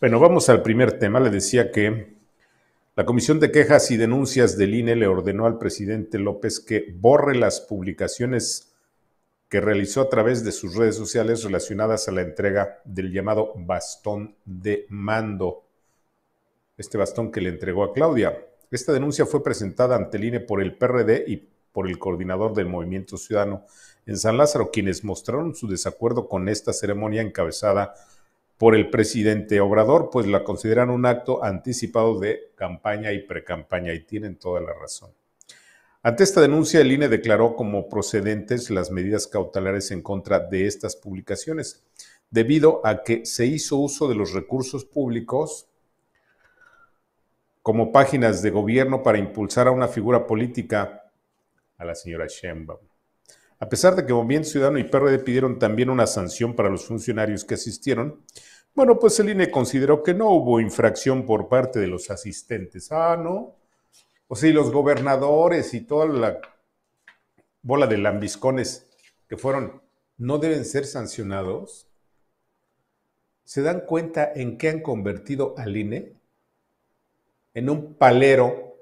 Bueno, vamos al primer tema. Le decía que la Comisión de Quejas y Denuncias del INE le ordenó al presidente López que borre las publicaciones que realizó a través de sus redes sociales relacionadas a la entrega del llamado bastón de mando. Este bastón que le entregó a Claudia. Esta denuncia fue presentada ante el INE por el PRD y por el coordinador del Movimiento Ciudadano en San Lázaro, quienes mostraron su desacuerdo con esta ceremonia encabezada por el presidente Obrador, pues la consideran un acto anticipado de campaña y precampaña y tienen toda la razón. Ante esta denuncia, el INE declaró como procedentes las medidas cautelares en contra de estas publicaciones, debido a que se hizo uso de los recursos públicos como páginas de gobierno para impulsar a una figura política, a la señora Sheinbaum. A pesar de que Movimiento Ciudadano y PRD pidieron también una sanción para los funcionarios que asistieron, bueno, pues el INE consideró que no hubo infracción por parte de los asistentes. Ah, no. O sea, y los gobernadores y toda la bola de lambiscones que fueron, ¿no deben ser sancionados? ¿Se dan cuenta en qué han convertido al INE? En un palero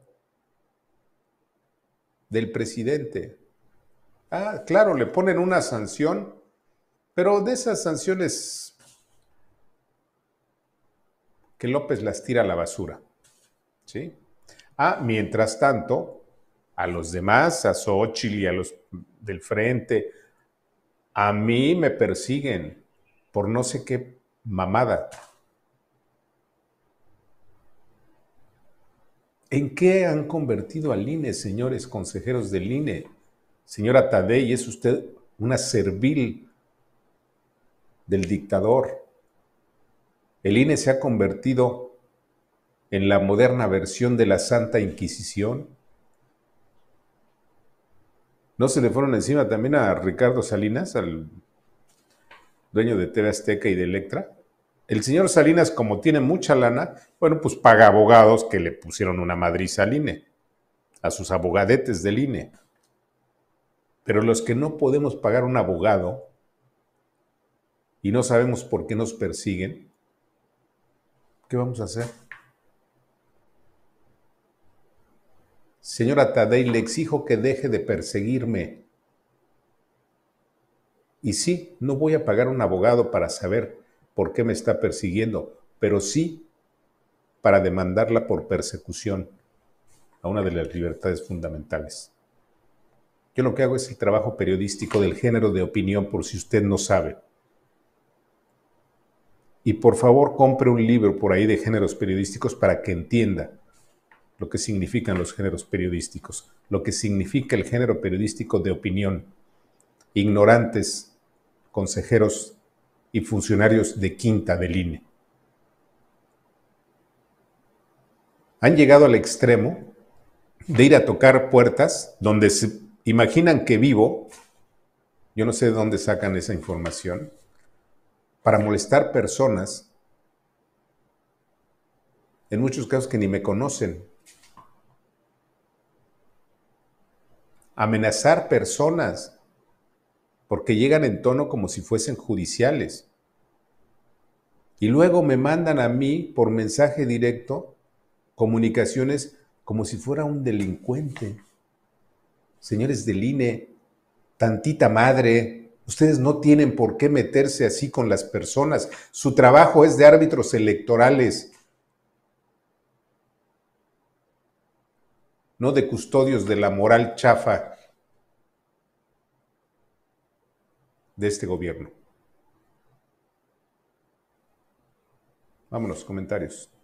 del presidente. Ah, claro, le ponen una sanción, pero de esas sanciones que López las tira a la basura. ¿Sí? Ah, mientras tanto, a los demás, a Xochitl y a los del frente, a mí me persiguen por no sé qué mamada. ¿En qué han convertido al INE, señores consejeros del INE? Señora Tadei, es usted una servil del dictador. El INE se ha convertido en la moderna versión de la Santa Inquisición. ¿No se le fueron encima también a Ricardo Salinas, al dueño de TV Azteca y de Electra? El señor Salinas, como tiene mucha lana, bueno, pues paga abogados que le pusieron una madriz al INE, a sus abogadetes del INE. Pero los que no podemos pagar un abogado y no sabemos por qué nos persiguen, ¿qué vamos a hacer? Señora Tadei, le exijo que deje de perseguirme. Y sí, no voy a pagar un abogado para saber por qué me está persiguiendo, pero sí para demandarla por persecución a una de las libertades fundamentales. Yo lo que hago es el trabajo periodístico del género de opinión, por si usted no sabe. Y por favor, compre un libro por ahí de géneros periodísticos para que entienda lo que significan los géneros periodísticos, lo que significa el género periodístico de opinión. Ignorantes, consejeros y funcionarios de quinta del INE. Han llegado al extremo de ir a tocar puertas donde se imaginan que vivo, yo no sé de dónde sacan esa información, para molestar personas, en muchos casos que ni me conocen, amenazar personas, porque llegan en tono como si fuesen judiciales. Y luego me mandan a mí por mensaje directo comunicaciones como si fuera un delincuente señores del INE, tantita madre, ustedes no tienen por qué meterse así con las personas. Su trabajo es de árbitros electorales, no de custodios de la moral chafa de este gobierno. Vámonos, comentarios.